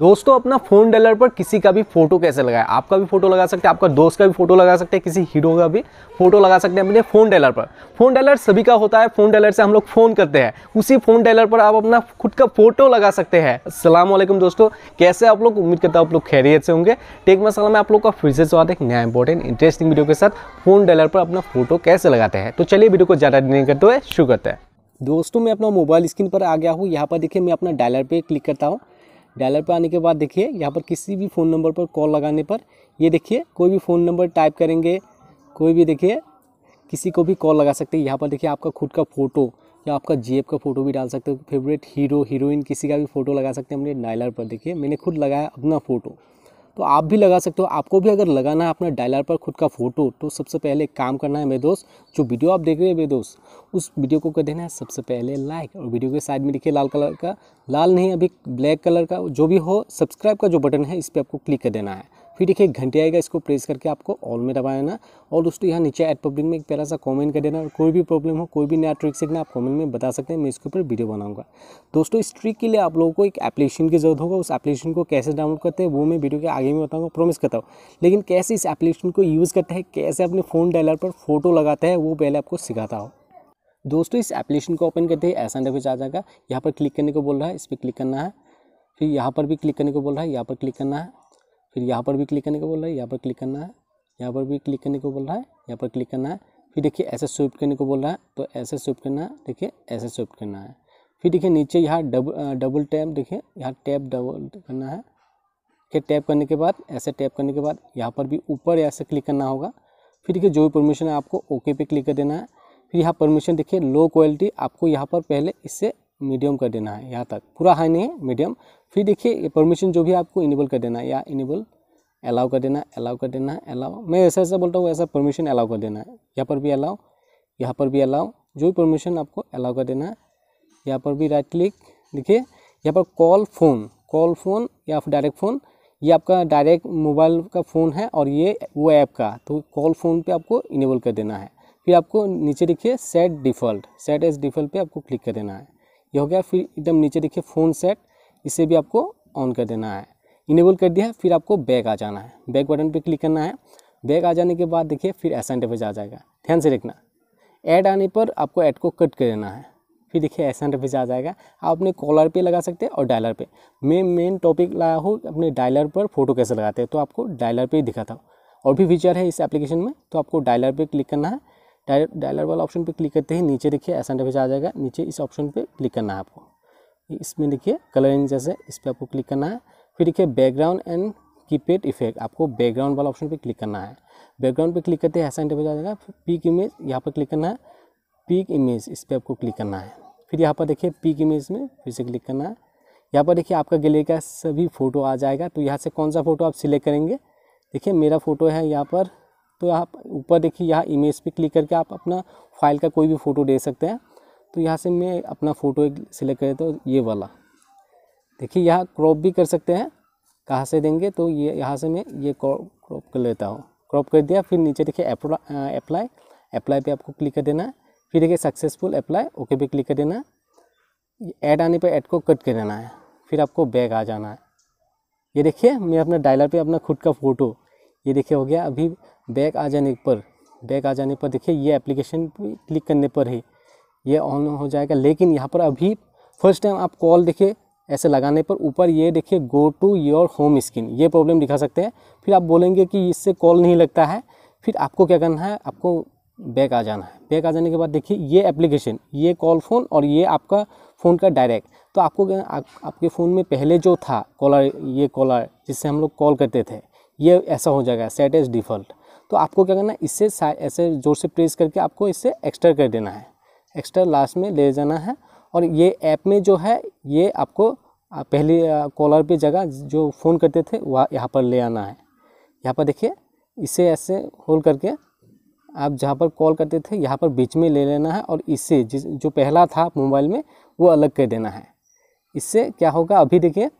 दोस्तों अपना phone dialler पर किसी का भी फोटो कैसे लगाए आपका भी फोटो लगा सकते हैं आपका दोस्त का भी फोटो लगा सकते हैं किसी हीरो का भी फोटो लगा सकते हैं अपने फ़ोन डलर पर फ़ोन डलर सभी का होता है फ़ोन डलर से हम लोग फ़ोन करते हैं उसी फ़ोन डलर पर आप अपना खुद का फोटो लगा सकते हैं वालेकुम दोस्तों कैसे आप लोग उम्मीद करता हूँ आप लोग खैरियत से होंगे टेक मसाला में आप लोग का फिर से स्वाद एक नया इंपॉर्टेंट इंटरेस्टिंग वीडियो के साथ फ़ोन डलर पर अपना फोटो कैसे लगाते हैं तो चलिए वीडियो को ज़्यादा नहीं करते हुए शुरू करते हैं दोस्तों मैं अपना मोबाइल स्क्रीन पर आ गया हूँ यहाँ पर देखिए मैं अपना डायलर पर क्लिक करता हूँ डायलर पर आने के बाद देखिए यहाँ पर किसी भी फ़ोन नंबर पर कॉल लगाने पर ये देखिए कोई भी फ़ोन नंबर टाइप करेंगे कोई भी देखिए किसी को भी कॉल लगा सकते हैं यहाँ पर देखिए आपका खुद का फ़ोटो या आपका जेब का फ़ोटो भी डाल सकते हो फेवरेट हीरो हीरोइन किसी का भी फ़ोटो लगा सकते हैं अपने डायलर पर देखिए मैंने खुद लगाया अपना फ़ोटो तो आप भी लगा सकते हो आपको भी अगर लगाना है अपना डायलर पर खुद का फ़ोटो तो सबसे पहले काम करना है मेरे दोस्त जो वीडियो आप देख रहे हैं मेरे दोस्त उस वीडियो को कर देना है सबसे पहले लाइक और वीडियो के साइड में लिखिए लाल कलर का लाल नहीं अभी ब्लैक कलर का जो भी हो सब्सक्राइब का जो बटन है इस पर आपको क्लिक कर देना है फिर देखिए घंटे आएगा इसको प्रेस करके आपको ऑल में दबा देना और दोस्तों यहाँ नीचे एड पब्लिक में एक प्यारा सा कमेंट कर देना और कोई भी प्रॉब्लम हो कोई भी नया ट्रिक सीखना आप कमेंट में बता सकते हैं मैं इसके ऊपर वीडियो बनाऊंगा दोस्तों इस ट्रिक के लिए आप लोगों को एक एप्लीकेशन की जरूरत होगा उस एप्लीकेशन को कैसे डाउनलोड करते हैं वो मैं वीडियो के आगे में बताऊँगा प्रोमिस करता हूँ लेकिन कैसे इस एप्लीकेशन को यूज़ करते हैं कैसे अपने फ़ोन डायलर पर फोटो लगाते हैं वो पहले आपको सिखाता हो दोस्तों इस एप्लीकेशन को ओपन करते हैं ऐसा इंटरफेस आ जाएगा यहाँ पर क्लिक करने को बोल रहा है इस पर क्लिक करना है फिर यहाँ पर भी क्लिक करने को बोल रहा है यहाँ पर क्लिक करना है फिर यहाँ पर भी क्लिक करने को बोल रहा है यहाँ पर क्लिक करना है यहाँ पर भी क्लिक करने को बोल रहा है यहाँ पर क्लिक करना है फिर देखिए ऐसे स्विफ्ट करने को बोल रहा है तो ऐसे स्विफ्ट करना है देखिए ऐसे स्विफ्ट करना है फिर देखिए नीचे यहाँ डब डबल टैप देखिए यहाँ टैप डबल करना है फिर टैप करने के बाद ऐसे टैप करने के बाद यहाँ पर भी ऊपर ऐसे क्लिक करना होगा फिर देखिए जो भी परमिशन है आपको ओके पे क्लिक कर देना है फिर यहाँ परमिशन देखिए लो क्वालिटी आपको यहाँ पर पहले इससे मीडियम कर देना है यहाँ तक पूरा हाई नहीं है मीडियम फिर देखिए ये परमिशन जो भी आपको इनेबल कर देना है या इनेबल अलाउ कर देना है अलाउ कर देना है अलाउ मैं ऐसा ऐसा बोलता हूँ ऐसा परमिशन अलाउ कर देना है यहाँ पर भी अलाउ यहाँ पर भी अलाउ जो भी परमिशन आपको अलाउ कर देना है यहाँ पर भी राइट क्लिक देखिए यहाँ पर कॉल फ़ोन कॉल फ़ोन या डायरेक्ट फ़ोन ये आपका डायरेक्ट मोबाइल का फ़ोन है और ये वो ऐप का तो कॉल फ़ोन पे आपको इनेबल कर देना है फिर आपको नीचे देखिए set default set as default पे आपको क्लिक कर देना है ये हो गया फिर एकदम नीचे देखिए फ़ोन सेट इसे भी आपको ऑन कर देना है इनेबल कर दिया है फिर आपको बैग आ जाना है बैक बटन पर क्लिक करना है बैग आ जाने के बाद देखिए फिर ऐसा एंड आ जाएगा ध्यान से देखना ऐड आने पर आपको ऐड को कट कर देना है फिर देखिए ऐसा एंड आ जाएगा आप अपने कॉलर पे लगा सकते हैं और डायलर पे मैं मेन टॉपिक लाया हूँ अपने डायलर पर फोटो कैसे लगाते हैं तो आपको डायलर पे ही दिखा था और भी फीचर है इस एप्लीकेशन में तो आपको डायलर पे क्लिक करना है डायरेक्ट डायलर वाला ऑप्शन पे क्लिक करते ही नीचे देखिए ऐसा इंटरफेस आ जाएगा नीचे इस ऑप्शन पे क्लिक करना है आपको इसमें देखिए कलरिंग जैसे इस पर आपको क्लिक करना है फिर देखिए बैकग्राउंड एंड कीपेड इफेक्ट आपको बैकग्राउंड वाला ऑप्शन पर क्लिक करना है बैकग्राउंड पर क्लिक करते ही ऐसा इंटरफेस आ जाएगा पीक इमेज यहाँ पर क्लिक करना है पीक इमेज इस पर आपको क्लिक करना है फिर यहाँ पर देखिए पीक इमेज में फिर से क्लिक करना है यहाँ पर देखिए आपका गैलरी का सभी फ़ोटो आ जाएगा तो यहाँ से कौन सा फ़ोटो आप सिलेक्ट करेंगे देखिए मेरा फ़ोटो है यहाँ पर तो आप ऊपर देखिए यहाँ इमेज पे क्लिक करके आप अपना फाइल का कोई भी फ़ोटो दे सकते हैं तो यहाँ से मैं अपना फ़ोटो एक सिलेक्ट करें तो ये वाला देखिए यहाँ क्रॉप भी कर सकते हैं कहाँ से देंगे तो ये यहाँ से मैं ये क्रॉप कर लेता हूँ क्रॉप कर दिया फिर नीचे देखिए अप्लाई अप्लाई पर आपको क्लिक कर देना है फिर देखिए सक्सेसफुल अप्लाई ओके पे क्लिक कर देना है ऐड आने पर ऐड को कट कर देना है फिर आपको बैग आ जाना है ये देखिए मैं अपना डायलर पे अपना खुद का फ़ोटो ये देखिए हो गया अभी बैक आ जाने पर बैक आ जाने पर देखिए ये एप्लीकेशन क्लिक करने पर ही ये ऑन हो जाएगा लेकिन यहाँ पर अभी फर्स्ट टाइम आप कॉल देखिए ऐसे लगाने पर ऊपर ये देखिए go to your home screen ये प्रॉब्लम दिखा सकते हैं फिर आप बोलेंगे कि इससे कॉल नहीं लगता है फिर आपको क्या करना है आपको बैक आ जाना है बैक आ जाने के बाद देखिए ये एप्लीकेशन ये कॉल फ़ोन और ये आपका फ़ोन का डायरेक्ट तो आपको क्या आप, आपके फ़ोन में पहले जो था कॉलर ये कॉलर जिससे हम लोग कॉल करते थे ये ऐसा हो जाएगा सेट एज डिफ़ॉल्ट तो आपको क्या करना है इससे ऐसे ज़ोर से प्रेस करके आपको इससे एक्स्ट्रा कर देना है एक्स्ट्रा लास्ट में ले जाना है और ये ऐप में जो है ये आपको पहले कॉलर पे जगह जो फ़ोन करते थे वह यहाँ पर ले आना है यहाँ पर देखिए इसे ऐसे होल्ड करके आप जहाँ पर कॉल करते थे यहाँ पर बीच में ले लेना है और इससे जिस जो पहला था मोबाइल में वो अलग कर देना है इससे क्या होगा अभी देखिए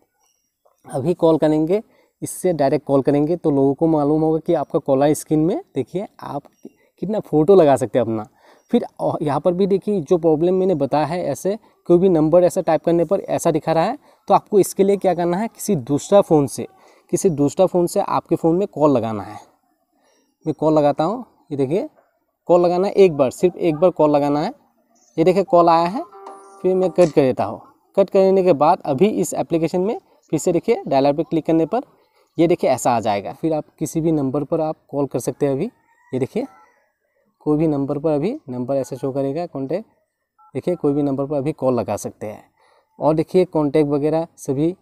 अभी कॉल करेंगे इससे डायरेक्ट कॉल करेंगे तो लोगों को मालूम होगा कि आपका कॉलर स्क्रीन में देखिए आप कितना फ़ोटो लगा सकते हैं अपना फिर यहाँ पर भी देखिए जो प्रॉब्लम मैंने बताया है ऐसे कोई भी नंबर ऐसा टाइप करने पर ऐसा दिखा रहा है तो आपको इसके लिए क्या करना है किसी दूसरा फ़ोन से किसी दूसरा फ़ोन से आपके फ़ोन में कॉल लगाना है मैं कॉल लगाता हूँ ये देखिए कॉल लगाना है एक बार सिर्फ एक बार कॉल लगाना है ये देखिए कॉल आया है फिर मैं कट कर देता हूँ कट करने के बाद अभी इस एप्लीकेशन में फिर से देखिए डायलर पर क्लिक करने पर ये देखिए ऐसा आ जाएगा फिर आप किसी भी नंबर पर आप कॉल कर सकते हैं अभी ये देखिए कोई भी नंबर पर अभी नंबर ऐसे शो करेगा कॉन्टैक्ट देखिए कोई भी नंबर पर अभी कॉल लगा सकते हैं और देखिए कॉन्टैक्ट वगैरह सभी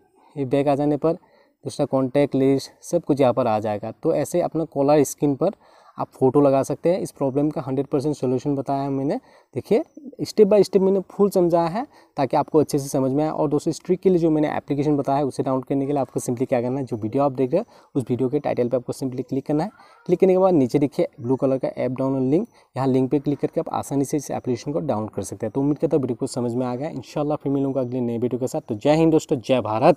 बैग आ जाने पर दूसरा कॉन्टैक्ट लिस्ट सब कुछ यहाँ पर आ जाएगा तो ऐसे अपना कॉलर स्क्रीन पर आप फ़ोटो लगा सकते हैं इस प्रॉब्लम का हंड्रेड परसेंट सोल्यूशन बताया है मैंने देखिए स्टेप बाय स्टेप मैंने फुल समझाया है ताकि आपको अच्छे से समझ में आए और दोस्तों स्ट्रिक के लिए जो मैंने एप्लीकेशन बताया है उसे डाउनलोड करने के लिए आपको सिंपली क्या करना है जो वीडियो आप देख रहे हैं उस वीडियो के टाइटल पर आपको सिंपली क्लिक करना है क्लिक करने के बाद नीचे देखिए ब्लू कलर का ऐप डाउनलोड लिंक यहाँ लिंक पर क्लिक करके आप आसानी से इस एप्लीकेशन को डाउनलोड कर सकते हैं तो उम्मीद करता हूँ वीडियो को समझ में आ गया इन फिर मिलूंगा अगले नए वीडियो के साथ तो जय हिंद दोस्तों जय भारत